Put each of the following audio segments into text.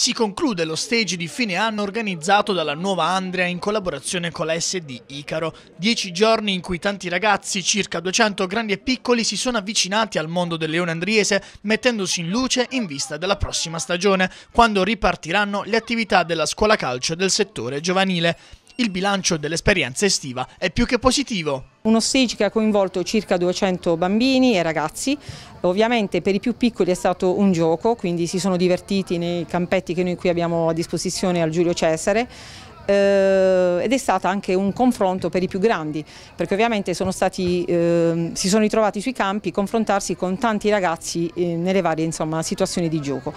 Si conclude lo stage di fine anno organizzato dalla Nuova Andrea in collaborazione con la SD Icaro. Dieci giorni in cui tanti ragazzi, circa 200 grandi e piccoli, si sono avvicinati al mondo del leone andriese mettendosi in luce in vista della prossima stagione, quando ripartiranno le attività della scuola calcio del settore giovanile il bilancio dell'esperienza estiva è più che positivo. Uno stage che ha coinvolto circa 200 bambini e ragazzi, ovviamente per i più piccoli è stato un gioco, quindi si sono divertiti nei campetti che noi qui abbiamo a disposizione al Giulio Cesare, eh, ed è stato anche un confronto per i più grandi, perché ovviamente sono stati, ehm, si sono ritrovati sui campi confrontarsi con tanti ragazzi eh, nelle varie insomma, situazioni di gioco.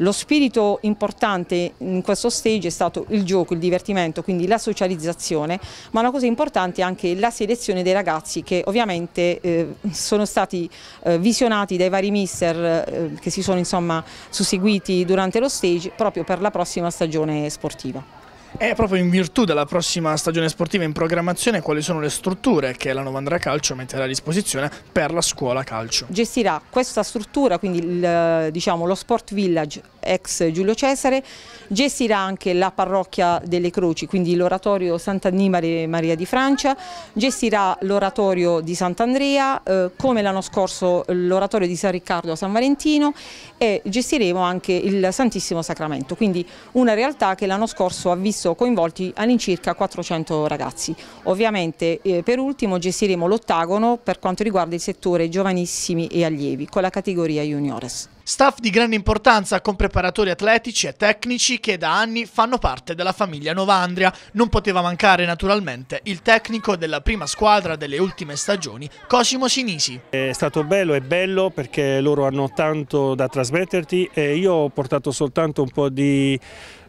Lo spirito importante in questo stage è stato il gioco, il divertimento, quindi la socializzazione, ma una cosa importante è anche la selezione dei ragazzi che ovviamente eh, sono stati eh, visionati dai vari mister eh, che si sono insomma susseguiti durante lo stage proprio per la prossima stagione sportiva. E proprio in virtù della prossima stagione sportiva in programmazione, quali sono le strutture che la Novandra Calcio metterà a disposizione per la scuola calcio? Gestirà questa struttura, quindi il, diciamo, lo Sport Village ex Giulio Cesare, gestirà anche la parrocchia delle Croci, quindi l'oratorio Sant'Annimare Maria di Francia, gestirà l'oratorio di Sant'Andrea, eh, come l'anno scorso l'oratorio di San Riccardo a San Valentino e gestiremo anche il Santissimo Sacramento, quindi una realtà che l'anno scorso ha visto coinvolti all'incirca 400 ragazzi. Ovviamente eh, per ultimo gestiremo l'ottagono per quanto riguarda il settore giovanissimi e allievi con la categoria juniores staff di grande importanza con preparatori atletici e tecnici che da anni fanno parte della famiglia Novandria. Non poteva mancare naturalmente il tecnico della prima squadra delle ultime stagioni, Cosimo Sinisi. È stato bello, è bello perché loro hanno tanto da trasmetterti e io ho portato soltanto un po' di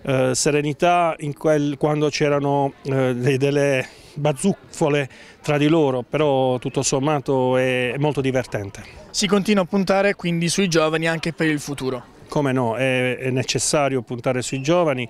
eh, serenità quel, quando c'erano eh, delle bazzuffole tra di loro, però tutto sommato è molto divertente. Si continua a puntare quindi sui giovani anche per il futuro. Come no, è, è, necessario puntare sui giovani,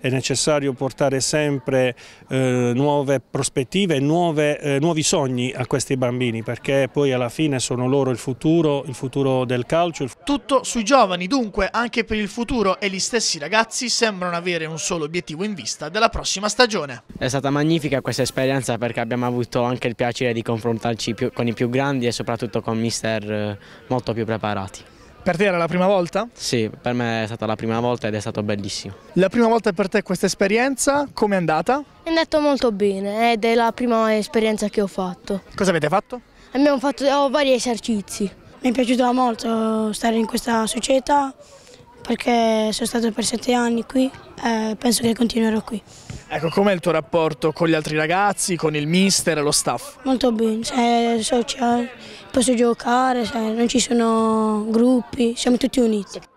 è necessario portare sempre eh, nuove prospettive, nuove, eh, nuovi sogni a questi bambini perché poi alla fine sono loro il futuro, il futuro del calcio. Tutto sui giovani dunque, anche per il futuro e gli stessi ragazzi sembrano avere un solo obiettivo in vista della prossima stagione. È stata magnifica questa esperienza perché abbiamo avuto anche il piacere di confrontarci più, con i più grandi e soprattutto con mister eh, molto più preparati. Per te era la prima volta? Sì, per me è stata la prima volta ed è stato bellissimo. La prima volta per te questa esperienza, com'è andata? È andata molto bene ed è la prima esperienza che ho fatto. Cosa avete fatto? Abbiamo fatto vari esercizi. Mi è piaciuto molto stare in questa società perché sono stato per sette anni qui e penso che continuerò qui. Ecco, com'è il tuo rapporto con gli altri ragazzi, con il mister e lo staff? Molto bene, cioè, social, posso giocare, sai, non ci sono gruppi, siamo tutti uniti.